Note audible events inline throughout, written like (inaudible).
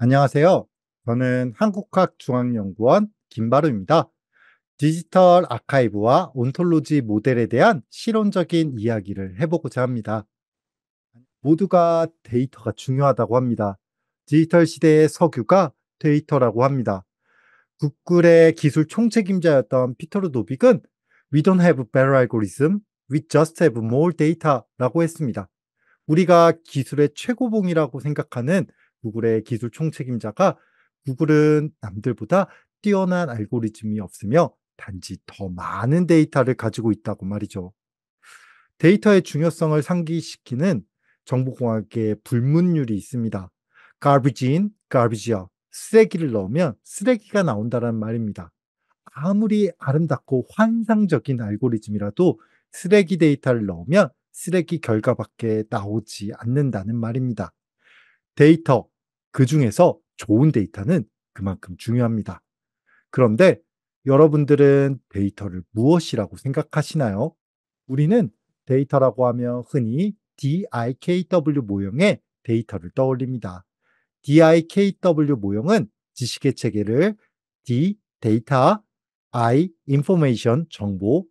안녕하세요. 저는 한국학중앙연구원 김바루입니다. 디지털 아카이브와 온톨로지 모델에 대한 실험적인 이야기를 해보고자 합니다. 모두가 데이터가 중요하다고 합니다. 디지털 시대의 석유가 데이터라고 합니다. 구글의 기술 총책임자였던 피터르 노빅은 We don't have better algorithm, we just have more data라고 했습니다. 우리가 기술의 최고봉이라고 생각하는 구글의 기술 총책임자가 구글은 남들보다 뛰어난 알고리즘이 없으며 단지 더 많은 데이터를 가지고 있다고 말이죠. 데이터의 중요성을 상기시키는 정보공학의 불문율이 있습니다. garbage in, garbage out. 쓰레기를 넣으면 쓰레기가 나온다는 말입니다. 아무리 아름답고 환상적인 알고리즘이라도 쓰레기 데이터를 넣으면 쓰레기 결과밖에 나오지 않는다는 말입니다. 데이터, 그 중에서 좋은 데이터는 그만큼 중요합니다. 그런데 여러분들은 데이터를 무엇이라고 생각하시나요? 우리는 데이터라고 하면 흔히 DIKW 모형의 데이터를 떠올립니다. DIKW 모형은 지식의 체계를 D 데이터, I information 정보,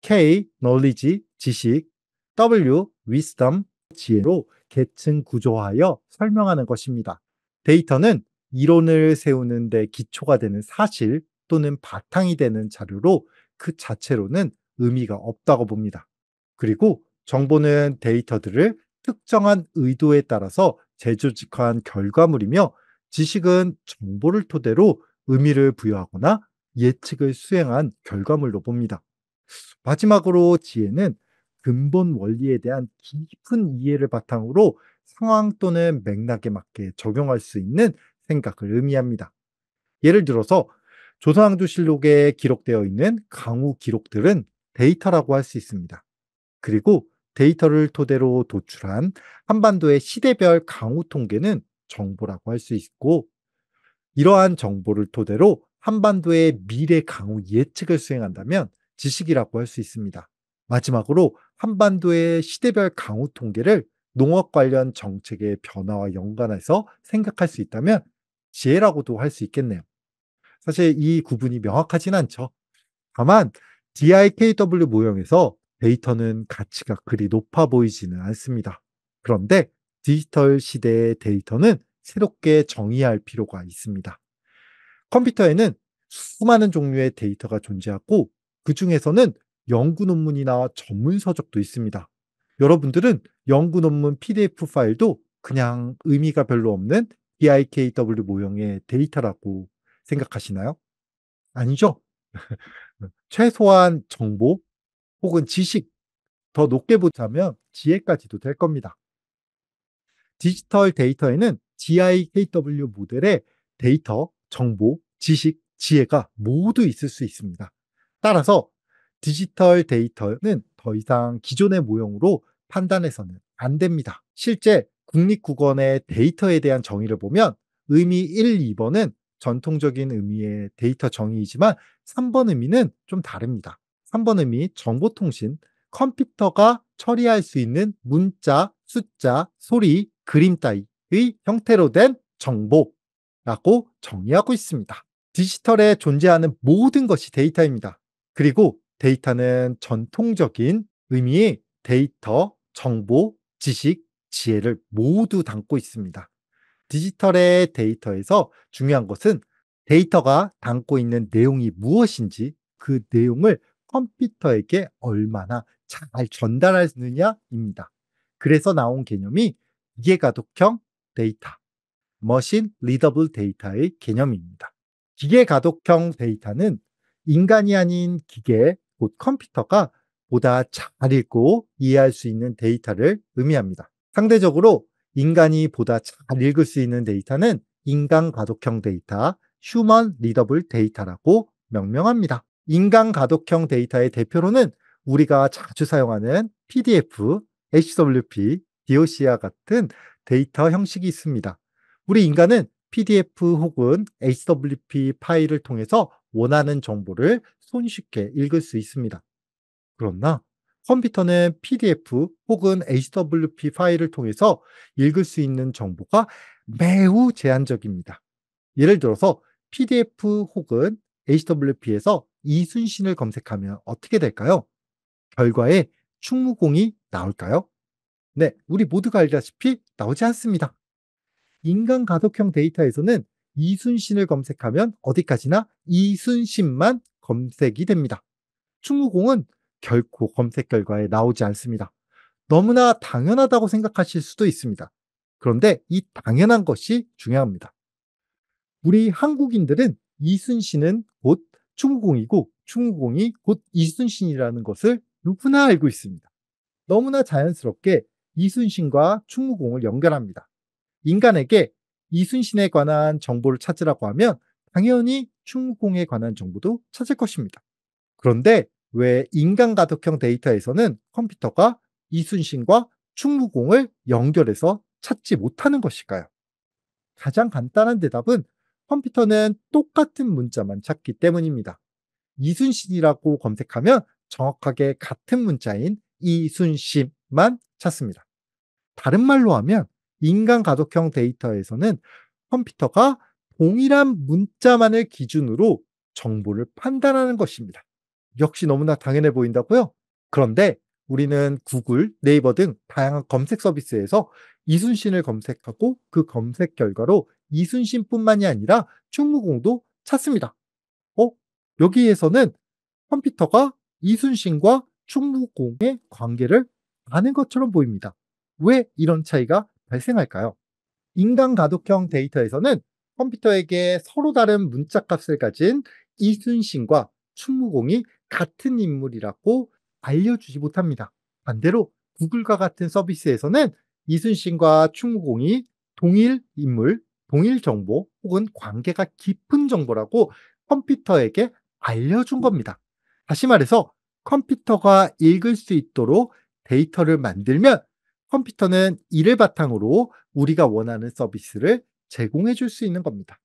K knowledge 지식, W wisdom 지혜로 계층 구조하여 설명하는 것입니다. 데이터는 이론을 세우는 데 기초가 되는 사실 또는 바탕이 되는 자료로 그 자체로는 의미가 없다고 봅니다. 그리고 정보는 데이터들을 특정한 의도에 따라서 재조직한 결과물이며 지식은 정보를 토대로 의미를 부여하거나 예측을 수행한 결과물로 봅니다. 마지막으로 지혜는 근본 원리에 대한 깊은 이해를 바탕으로 상황 또는 맥락에 맞게 적용할 수 있는 생각을 의미합니다. 예를 들어서 조선왕조실록에 기록되어 있는 강우 기록들은 데이터라고 할 수 있습니다. 그리고 데이터를 토대로 도출한 한반도의 시대별 강우 통계는 정보라고 할 수 있고 이러한 정보를 토대로 한반도의 미래 강우 예측을 수행한다면 지식이라고 할 수 있습니다. 마지막으로 한반도의 시대별 강우 통계를 농업 관련 정책의 변화와 연관해서 생각할 수 있다면 지혜라고도 할 수 있겠네요. 사실 이 구분이 명확하진 않죠. 다만 DIKW 모형에서 데이터는 가치가 그리 높아 보이지는 않습니다. 그런데 디지털 시대의 데이터는 새롭게 정의할 필요가 있습니다. 컴퓨터에는 수많은 종류의 데이터가 존재하고 그 중에서는 연구 논문이나 전문 서적도 있습니다. 여러분들은 연구 논문 PDF 파일도 그냥 의미가 별로 없는 BIKW 모형의 데이터라고 생각하시나요? 아니죠. (laughs) 최소한 정보 혹은 지식, 더 높게 보자면 지혜까지도 될 겁니다. 디지털 데이터에는 DIKW 모델의 데이터, 정보, 지식, 지혜가 모두 있을 수 있습니다. 따라서 디지털 데이터는 더 이상 기존의 모형으로 판단해서는 안 됩니다. 실제 국립국원의 데이터에 대한 정의를 보면 의미 1, 2번은 전통적인 의미의 데이터 정의이지만 3번 의미는 좀 다릅니다. 3번 의미 정보통신, 컴퓨터가 처리할 수 있는 문자, 숫자, 소리, 그림 따위의 형태로 된 정보라고 정의하고 있습니다. 디지털에 존재하는 모든 것이 데이터입니다. 그리고 데이터는 전통적인 의미의 데이터, 정보, 지식, 지혜를 모두 담고 있습니다. 디지털의 데이터에서 중요한 것은 데이터가 담고 있는 내용이 무엇인지 그 내용을 컴퓨터에게 얼마나 잘 전달하느냐입니다. 그래서 나온 개념이 기계가독형 데이터, 머신 리더블 데이터의 개념입니다. 기계가독형 데이터는 인간이 아닌 기계, 곧 컴퓨터가 보다 잘 읽고 이해할 수 있는 데이터를 의미합니다. 상대적으로 인간이 보다 잘 읽을 수 있는 데이터는 인간 가독형 데이터, 휴먼 리더블 데이터라고 명명합니다. 인간 가독형 데이터의 대표로는 우리가 자주 사용하는 PDF, HWP, DOC와 같은 데이터 형식이 있습니다. 우리 인간은 PDF 혹은 HWP 파일을 통해서 원하는 정보를 손쉽게 읽을 수 있습니다. 그러나 컴퓨터는 PDF 혹은 HWP 파일을 통해서 읽을 수 있는 정보가 매우 제한적입니다. 예를 들어서 PDF 혹은 HWP에서 이순신을 검색하면 어떻게 될까요? 결과에 충무공이 나올까요? 네, 우리 모두가 알다시피 나오지 않습니다. 인간 가독형 데이터에서는 이순신을 검색하면 어디까지나 이순신만 검색이 됩니다. 충무공은 결코 검색 결과에 나오지 않습니다. 너무나 당연하다고 생각하실 수도 있습니다. 그런데 이 당연한 것이 중요합니다. 우리 한국인들은 이순신은 곧 충무공이고 충무공이 곧 이순신이라는 것을 누구나 알고 있습니다. 너무나 자연스럽게 이순신과 충무공을 연결합니다. 인간에게 이순신에 관한 정보를 찾으라고 하면 당연히 충무공에 관한 정보도 찾을 것입니다. 그런데 왜 인간 가독형 데이터에서는 컴퓨터가 이순신과 충무공을 연결해서 찾지 못하는 것일까요? 가장 간단한 대답은 컴퓨터는 똑같은 문자만 찾기 때문입니다. 이순신이라고 검색하면 정확하게 같은 문자인 이순신만 찾습니다. 다른 말로 하면 인간 가독형 데이터에서는 컴퓨터가 동일한 문자만을 기준으로 정보를 판단하는 것입니다. 역시 너무나 당연해 보인다고요? 그런데 우리는 구글, 네이버 등 다양한 검색 서비스에서 이순신을 검색하고 그 검색 결과로 이순신뿐만이 아니라 충무공도 찾습니다. 어? 여기에서는 컴퓨터가 이순신과 충무공의 관계를 아는 것처럼 보입니다. 왜 이런 차이가 발생할까요? 인간 가독형 데이터에서는 컴퓨터에게 서로 다른 문자 값을 가진 이순신과 충무공이 같은 인물이라고 알려주지 못합니다. 반대로 구글과 같은 서비스에서는 이순신과 충무공이 동일 인물, 동일 정보 혹은 관계가 깊은 정보라고 컴퓨터에게 알려준 겁니다. 다시 말해서 컴퓨터가 읽을 수 있도록 데이터를 만들면 컴퓨터는 이를 바탕으로 우리가 원하는 서비스를 제공해 줄 수 있는 겁니다.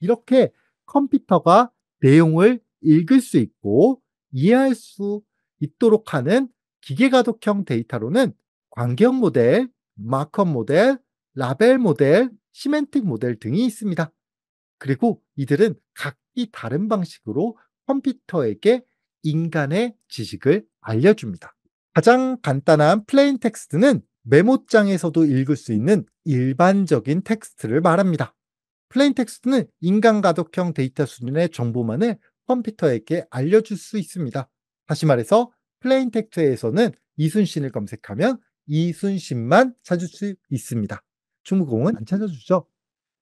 이렇게 컴퓨터가 내용을 읽을 수 있고 이해할 수 있도록 하는 기계가독형 데이터로는 광경 모델, 마커 모델, 라벨 모델, 시멘틱 모델 등이 있습니다. 그리고 이들은 각기 다른 방식으로 컴퓨터에게 인간의 지식을 알려줍니다. 가장 간단한 플레인 텍스트는 메모장에서도 읽을 수 있는 일반적인 텍스트를 말합니다. 플레인 텍스트는 인간 가독형 데이터 수준의 정보만을 컴퓨터에게 알려줄 수 있습니다. 다시 말해서 플레인 텍스트에서는 이순신을 검색하면 이순신만 찾을 수 있습니다. 중무공은 안 찾아주죠.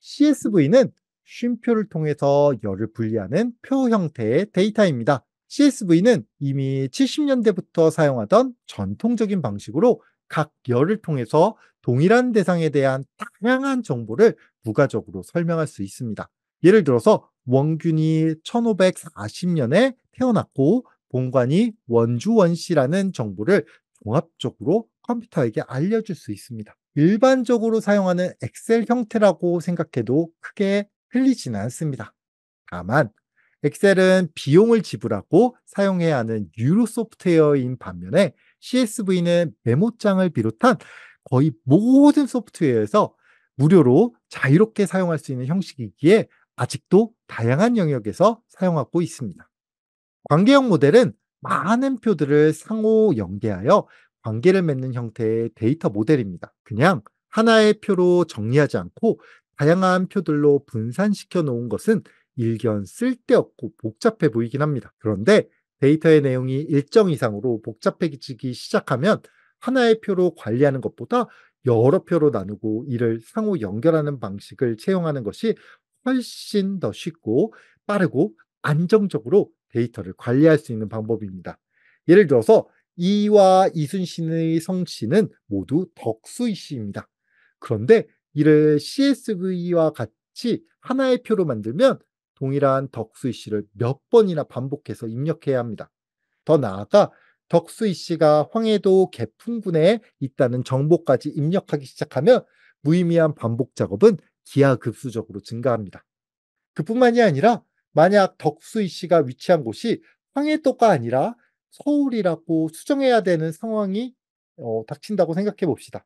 CSV는 쉼표를 통해서 열을 분리하는 표 형태의 데이터입니다. CSV는 이미 70년대부터 사용하던 전통적인 방식으로 각 열을 통해서 동일한 대상에 대한 다양한 정보를 부가적으로 설명할 수 있습니다. 예를 들어서 원균이 1540년에 태어났고 본관이 원주원 씨라는 정보를 종합적으로 컴퓨터에게 알려줄 수 있습니다. 일반적으로 사용하는 엑셀 형태라고 생각해도 크게 흘리지는 않습니다. 다만 엑셀은 비용을 지불하고 사용해야 하는 유로 소프트웨어인 반면에 CSV는 메모장을 비롯한 거의 모든 소프트웨어에서 무료로 자유롭게 사용할 수 있는 형식이기에 아직도 다양한 영역에서 사용하고 있습니다. 관계형 모델은 많은 표들을 상호 연계하여 관계를 맺는 형태의 데이터 모델입니다. 그냥 하나의 표로 정리하지 않고 다양한 표들로 분산시켜 놓은 것은 일견 쓸데없고 복잡해 보이긴 합니다. 그런데 데이터의 내용이 일정 이상으로 복잡해지기 시작하면 하나의 표로 관리하는 것보다 여러 표로 나누고 이를 상호 연결하는 방식을 채용하는 것이 훨씬 더 쉽고 빠르고 안정적으로 데이터를 관리할 수 있는 방법입니다. 예를 들어서 이와 이순 신의 성씨는 모두 덕수이 씨입니다. 그런데 이를 CSV와 같이 하나의 표로 만들면 동일한 덕수이 씨를 몇 번이나 반복해서 입력해야 합니다. 더 나아가 덕수이 씨가 황해도 개풍군에 있다는 정보까지 입력하기 시작하면 무의미한 반복 작업은 기하급수적으로 증가합니다. 그뿐만이 아니라 만약 덕수이 씨가 위치한 곳이 황해도가 아니라 서울이라고 수정해야 되는 상황이 어, 닥친다고 생각해 봅시다.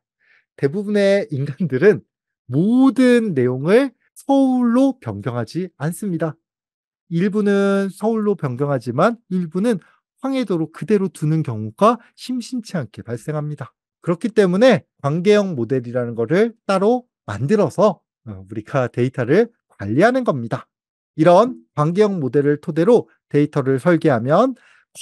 대부분의 인간들은 모든 내용을 서울로 변경하지 않습니다. 일부는 서울로 변경하지만 일부는 황해도로 그대로 두는 경우가 심심치 않게 발생합니다. 그렇기 때문에 관계형 모델이라는 것을 따로 만들어서 어, 우리가 데이터를 관리하는 겁니다. 이런 관계형 모델을 토대로 데이터를 설계하면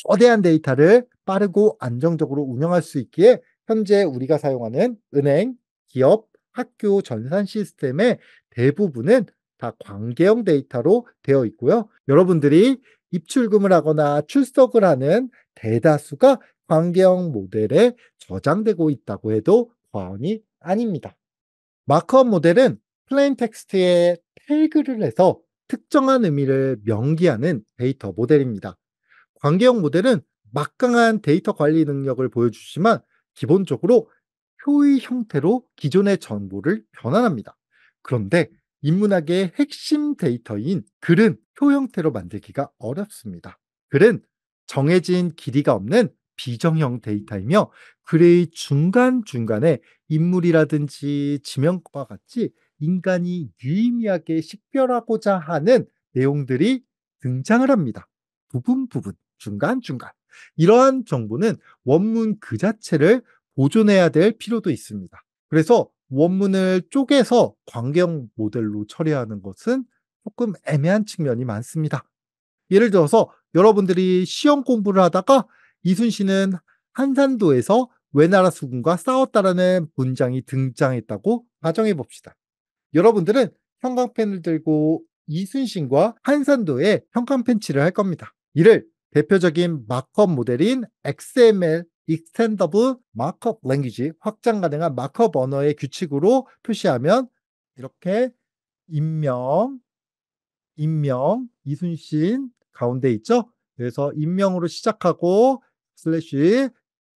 거대한 데이터를 빠르고 안정적으로 운영할 수 있기에 현재 우리가 사용하는 은행, 기업, 학교 전산 시스템의 대부분은 다 관계형 데이터로 되어 있고요. 여러분들이 입출금을 하거나 출석을 하는 대다수가 관계형 모델에 저장되고 있다고 해도 과언이 아닙니다. 마크업 모델은 플레인 텍스트에 태그를 해서 특정한 의미를 명기하는 데이터 모델입니다. 관계형 모델은 막강한 데이터 관리 능력을 보여주지만 기본적으로 표의 형태로 기존의 정보를 변환합니다. 그런데 인문학의 핵심 데이터인 글은 표 형태로 만들기가 어렵습니다. 글은 정해진 길이가 없는 비정형 데이터이며 글의 중간중간에 인물이라든지 지명과 같이 인간이 유의미하게 식별하고자 하는 내용들이 등장을 합니다. 부분 부분, 중간중간. 이러한 정보는 원문 그 자체를 보존해야 될 필요도 있습니다. 그래서 원문을 쪼개서 광경 모델로 처리하는 것은 조금 애매한 측면이 많습니다. 예를 들어서 여러분들이 시험 공부를 하다가 이순신은 한산도에서 외나라 수군과 싸웠다라는 문장이 등장했다고 가정해 봅시다. 여러분들은 형광펜을 들고 이순신과 한산도에 형광펜치를 할 겁니다. 이를 대표적인 마커 모델인 XML 익스텐더블 마크업 랭귀지 확장 가능한 마크업 언어의 규칙으로 표시하면 이렇게 인명 인명 이순신 가운데 있죠. 그래서 인명으로 시작하고 슬래시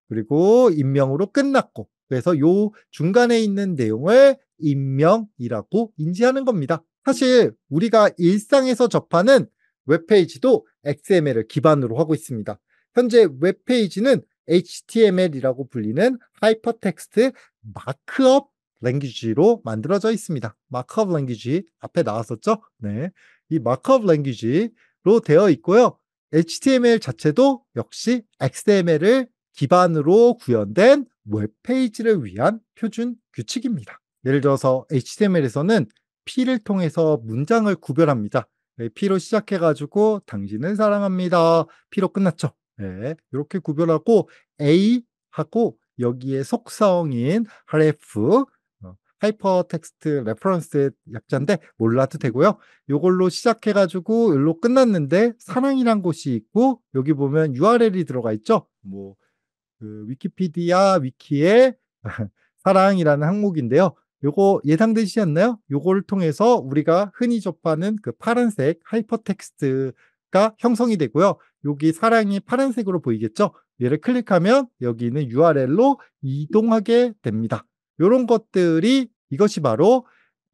그리고 인명으로 끝났고 그래서 요 중간에 있는 내용을 인명이라고 인지하는 겁니다. 사실 우리가 일상에서 접하는 웹페이지도 XML을 기반으로 하고 있습니다. 현재 웹페이지는 HTML이라고 불리는 하이퍼텍스트 마크업 랭귀지로 만들어져 있습니다. 마크업 랭귀지 앞에 나왔었죠? 네. 이 마크업 랭귀지로 되어 있고요. HTML 자체도 역시 XML을 기반으로 구현된 웹페이지를 위한 표준 규칙입니다. 예를 들어서 HTML에서는 P를 통해서 문장을 구별합니다. 네, P로 시작해가지고 당신은 사랑합니다. P로 끝났죠. 예, 네, 이렇게 구별하고 A하고 여기에 속성인 href 어, 하이퍼텍스트 레퍼런스의 약자인데 몰라도 되고요. 이걸로 시작해가지고 일로 끝났는데 사랑이란 곳이 있고 여기 보면 URL이 들어가 있죠. 뭐그 위키피디아 위키의 (laughs) 사랑이라는 항목인데요. 요거 예상되시지 않나요? 요걸 통해서 우리가 흔히 접하는 그 파란색 하이퍼텍스트 가 형성이 되고요. 여기 사랑이 파란색으로 보이겠죠? 얘를 클릭하면 여기 있는 URL로 이동하게 됩니다. 이런 것들이 이것이 바로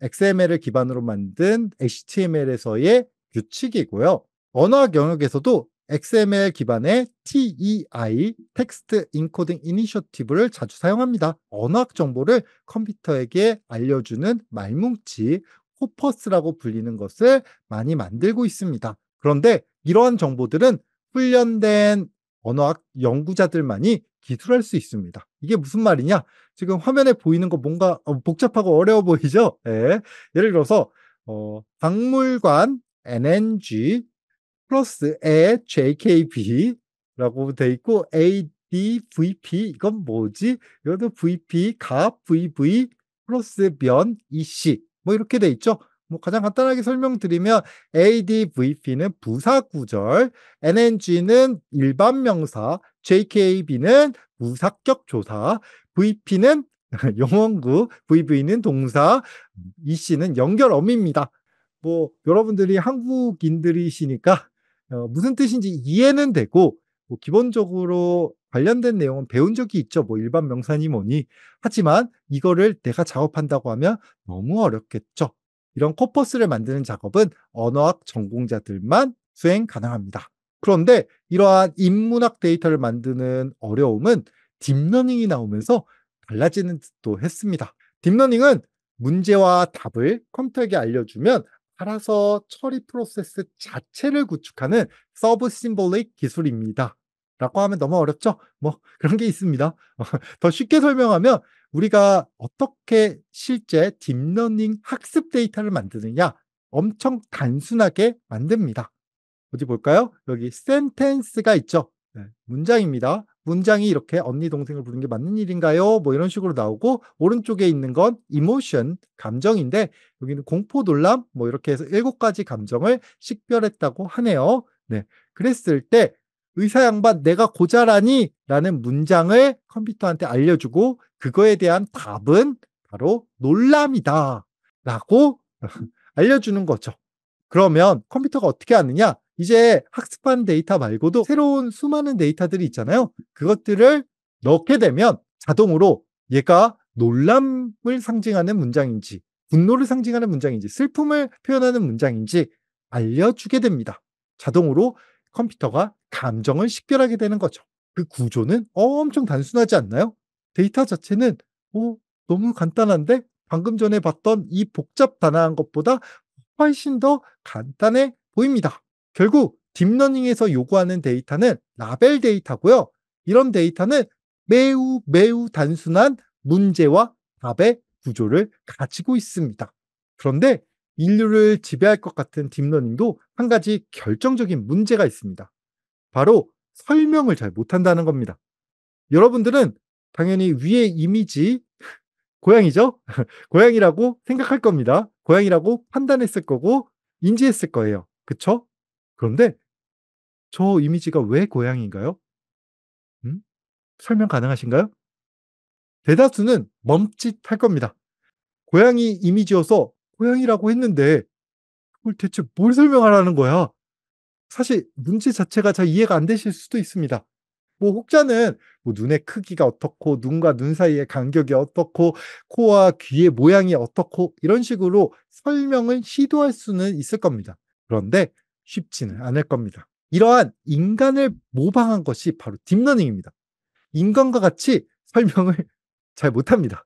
XML을 기반으로 만든 HTML에서의 규칙이고요. 언어학 영역에서도 XML 기반의 TEI (Text Encoding Initiative)를 자주 사용합니다. 언어학 정보를 컴퓨터에게 알려주는 말뭉치 코퍼스라고 불리는 것을 많이 만들고 있습니다. 그런데 이러한 정보들은 훈련된 언어학 연구자들만이 기술할 수 있습니다. 이게 무슨 말이냐? 지금 화면에 보이는 거 뭔가 어, 복잡하고 어려워 보이죠? 예. 예를 들어서 어, 박물관 NNG 플러스 A JKB라고 돼 있고 AD VP 이건 뭐지? 이것도 VP 가 VV 플러스 면 EC 뭐 이렇게 돼 있죠. 뭐 가장 간단하게 설명드리면 ADVP는 부사구절, NNG는 일반 명사, JKB는 무사격 조사, VP는 (laughs) 영원구 VV는 동사, EC는 연결 어미입니다. 뭐 여러분들이 한국인들이시니까 어, 무슨 뜻인지 이해는 되고 뭐 기본적으로 관련된 내용은 배운 적이 있죠. 뭐 일반 명사니 뭐니. 하지만 이거를 내가 작업한다고 하면 너무 어렵겠죠. 이런 코퍼스를 만드는 작업은 언어학 전공자들만 수행 가능합니다. 그런데 이러한 인문학 데이터를 만드는 어려움은 딥러닝이 나오면서 달라지는 듯도 했습니다. 딥러닝은 문제와 답을 컴퓨터에게 알려주면 알아서 처리 프로세스 자체를 구축하는 서브 심볼릭 기술입니다. 라고 하면 너무 어렵죠? 뭐 그런 게 있습니다. (laughs) 더 쉽게 설명하면 우리가 어떻게 실제 딥러닝 학습 데이터를 만드느냐 엄청 단순하게 만듭니다. 어디 볼까요? 여기 센텐스가 있죠. 네, 문장입니다. 문장이 이렇게 언니 동생을 부르는 게 맞는 일인가요? 뭐 이런 식으로 나오고 오른쪽에 있는 건 이모션 감정인데 여기는 공포 놀람 뭐 이렇게 해서 일곱 가지 감정을 식별했다고 하네요. 네. 그랬을 때 의사 양반 내가 고자라니 라는 문장을 컴퓨터한테 알려주고 그거에 대한 답은 바로 놀람이다 라고 (laughs) 알려주는 거죠. 그러면 컴퓨터가 어떻게 하느냐? 이제 학습한 데이터 말고도 새로운 수많은 데이터들이 있잖아요. 그것들을 넣게 되면 자동으로 얘가 놀람을 상징하는 문장인지, 분노를 상징하는 문장인지, 슬픔을 표현하는 문장인지 알려주게 됩니다. 자동으로 컴퓨터가 감정을 식별하게 되는 거죠. 그 구조는 엄청 단순하지 않나요? 데이터 자체는 오, 어, 너무 간단한데 방금 전에 봤던 이 복잡 단아한 것보다 훨씬 더 간단해 보입니다. 결국 딥러닝에서 요구하는 데이터는 라벨 데이터고요. 이런 데이터는 매우 매우 단순한 문제와 답의 구조를 가지고 있습니다. 그런데 인류를 지배할 것 같은 딥러닝도 한 가지 결정적인 문제가 있습니다. 바로 설명을 잘 못한다는 겁니다. 여러분들은 당연히 위의 이미지, 고양이죠? (laughs) 고양이라고 생각할 겁니다. 고양이라고 판단했을 거고, 인지했을 거예요. 그쵸? 그런데 저 이미지가 왜 고양이인가요? 음? 설명 가능하신가요? 대다수는 멈칫할 겁니다. 고양이 이미지여서 고양이라고 했는데 그걸 대체 뭘 설명하라는 거야? 사실 문제 자체가 잘 이해가 안 되실 수도 있습니다. 뭐 혹자는 뭐 눈의 크기가 어떻고 눈과 눈 사이의 간격이 어떻고 코와 귀의 모양이 어떻고 이런 식으로 설명을 시도할 수는 있을 겁니다. 그런데 쉽지는 않을 겁니다. 이러한 인간을 모방한 것이 바로 딥러닝입니다. 인간과 같이 설명을 (laughs) 잘 못합니다.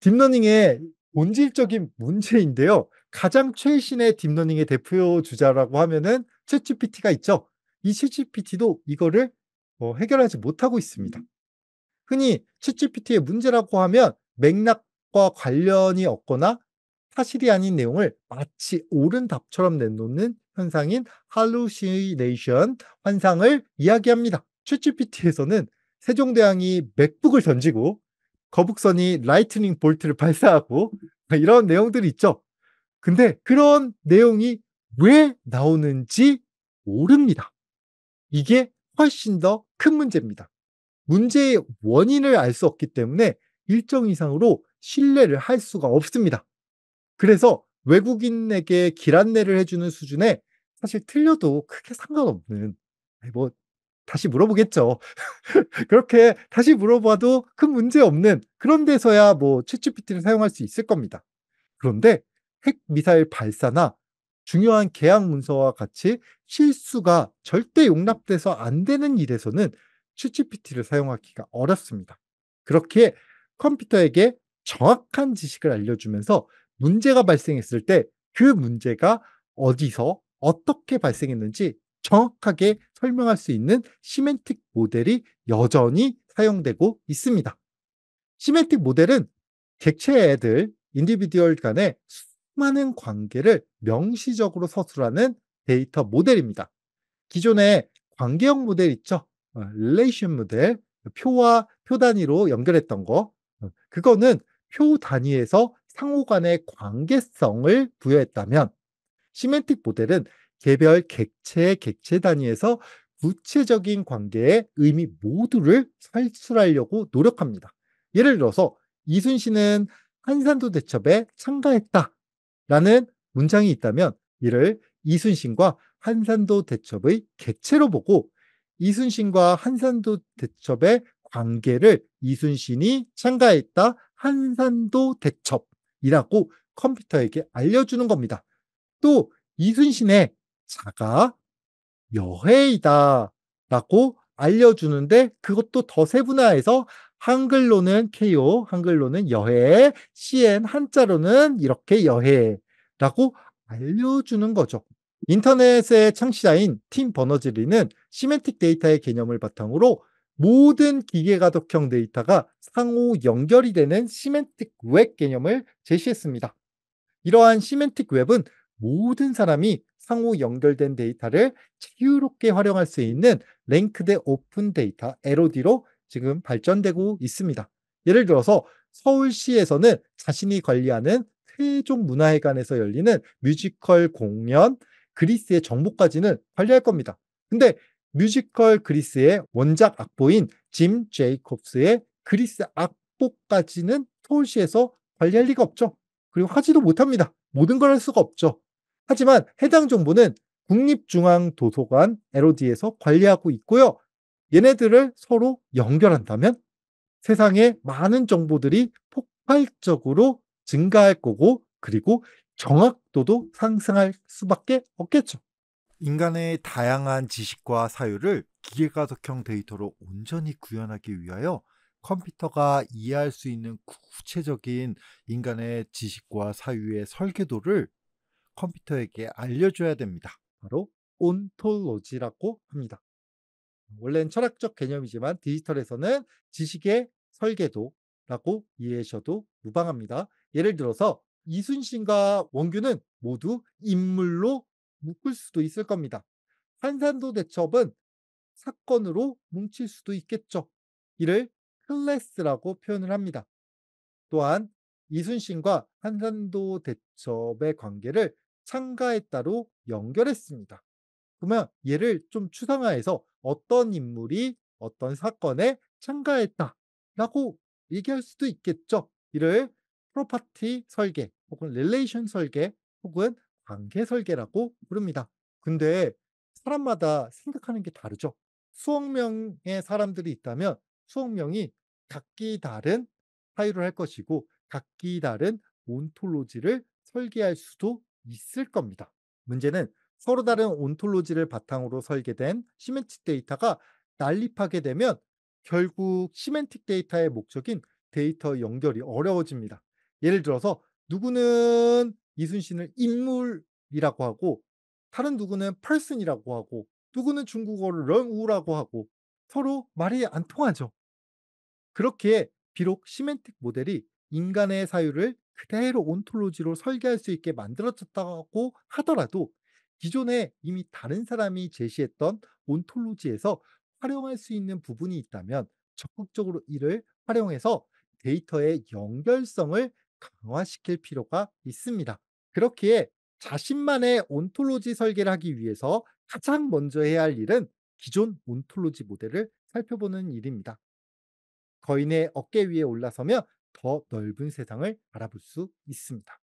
딥러닝의 본질적인 문제인데요. 가장 최신의 딥러닝의 대표 주자라고 하면은 챗GPT가 있죠. 이 챗GPT도 이거를 어, 해결하지 못하고 있습니다. 흔히 챗GPT의 문제라고 하면 맥락과 관련이 없거나 사실이 아닌 내용을 마치 옳은 답처럼 내놓는 현상인 할루시네이션 환상을 이야기합니다. 챗GPT에서는 세종대왕이 맥북을 던지고 거북선이 라이트닝 볼트를 (laughs) 발사하고 이런 내용들이 있죠. 근데 그런 내용이 왜 나오는지 모릅니다. 이게 훨씬 더 큰 문제입니다. 문제의 원인을 알 수 없기 때문에 일정 이상으로 신뢰를 할 수가 없습니다. 그래서 외국인에게 길안내를 해주는 수준에 사실 틀려도 크게 상관없는 뭐 다시 물어보겠죠. (laughs) 그렇게 다시 물어봐도 큰 문제 없는 그런 데서야 뭐 챗GPT를 사용할 수 있을 겁니다. 그런데 핵 미사일 발사나 중요한 계약 문서와 같이 실수가 절대 용납돼서 안 되는 일에서는 챗 g 피티를 사용하기가 어렵습니다. 그렇게 컴퓨터에게 정확한 지식을 알려주면서 문제가 발생했을 때 그 문제가 어디서 어떻게 발생했는지 정확하게 설명할 수 있는 시멘틱 모델이 여전히 사용되고 있습니다. 시멘틱 모델은 객체애들, 인디비디얼 간의 수많은 관계를 명시적으로 서술하는 데이터 모델입니다. 기존의 관계형 모델 있죠? 어, 릴레이션 모델, 표와 표 단위로 연결했던 거. 어, 그거는 표 단위에서 상호 간의 관계성을 부여했다면 시멘틱 모델은 개별 객체, 객체 단위에서 구체적인 관계의 의미 모두를 설출하려고 노력합니다. 예를 들어서 이순신은 한산도 대첩에 참가했다라는 문장이 있다면 이를 이순신과 한산도 대첩의 객체로 보고 이순신과 한산도 대첩의 관계를 이순신이 참가했다 한산도 대첩이라고 컴퓨터에게 알려주는 겁니다. 또 이순신의 자가 여회이다 라고 알려주는데 그것도 더 세분화해서 한글로는 KO, 한글로는 여해, CN 한자로는 이렇게 여해라고 알려주는 거죠. 인터넷의 창시자인 팀 버너즈리는 시멘틱 데이터의 개념을 바탕으로 모든 기계가독형 데이터가 상호 연결이 되는 시멘틱 웹 개념을 제시했습니다. 이러한 시멘틱 웹은 모든 사람이 상호 연결된 데이터를 자유롭게 활용할 수 있는 랭크드 오픈 데이터 LOD로 지금 발전되고 있습니다. 예를 들어서 서울시에서는 자신이 관리하는 세종 문화회관에서 열리는 뮤지컬 공연, 그리스의 정보까지는 관리할 겁니다. 근데 뮤지컬 그리스의 원작 악보인 짐 제이콥스의 그리스 악보까지는 서울시에서 관리할 리가 없죠. 그리고 하지도 못합니다. 모든 걸 할 수가 없죠. 하지만 해당 정보는 국립중앙도서관 LOD에서 관리하고 있고요. 얘네들을 서로 연결한다면 세상에 많은 정보들이 폭발적으로 증가할 거고 그리고 정확도도 상승할 수밖에 없겠죠. 인간의 다양한 지식과 사유를 기계가속형 데이터로 온전히 구현하기 위하여 컴퓨터가 이해할 수 있는 구체적인 인간의 지식과 사유의 설계도를 컴퓨터에게 알려줘야 됩니다. 바로 온톨로지라고 합니다. 원래는 철학적 개념이지만 디지털에서는 지식의 설계도라고 이해하셔도 무방합니다. 예를 들어서 이순신과 원균은 모두 인물로 묶을 수도 있을 겁니다. 한산도 대첩은 사건으로 뭉칠 수도 있겠죠. 이를 클래스라고 표현을 합니다. 또한 이순신과 한산도 대첩의 관계를 상가에 따로 연결했습니다. 그러면 얘를 좀 추상화해서 어떤 인물이 어떤 사건에 참가했다라고 얘기할 수도 있겠죠. 이를 프로파티 설계 혹은 릴레이션 설계 혹은 관계 설계라고 부릅니다. 근데 사람마다 생각하는 게 다르죠. 수억 명의 사람들이 있다면 수억 명이 각기 다른 사유를 할 것이고 각기 다른 온톨로지를 설계할 수도 있을 겁니다. 문제는 서로 네. 다른 온톨로지를 바탕으로 설계된 시멘틱 데이터가 난립하게 되면 결국 시멘틱 데이터의 목적인 데이터 연결이 어려워집니다. 예를 들어서 누구는 이순신을 인물이라고 하고 다른 누구는 person이라고 하고 누구는 중국어를 런우라고 하고 서로 말이 안 통하죠. 그렇게 비록 시멘틱 모델이 인간의 사유를 그대로 온톨로지로 설계할 수 있게 만들어졌다고 하더라도 기존에 이미 다른 사람이 제시했던 온톨로지에서 활용할 수 있는 부분이 있다면 적극적으로 이를 활용해서 데이터의 연결성을 강화시킬 필요가 있습니다. 그렇기에 자신만의 온톨로지 설계를 하기 위해서 가장 먼저 해야 할 일은 기존 온톨로지 모델을 살펴보는 일입니다. 거인의 어깨 위에 올라서며 더 넓은 세상을 알아볼 수 있습니다.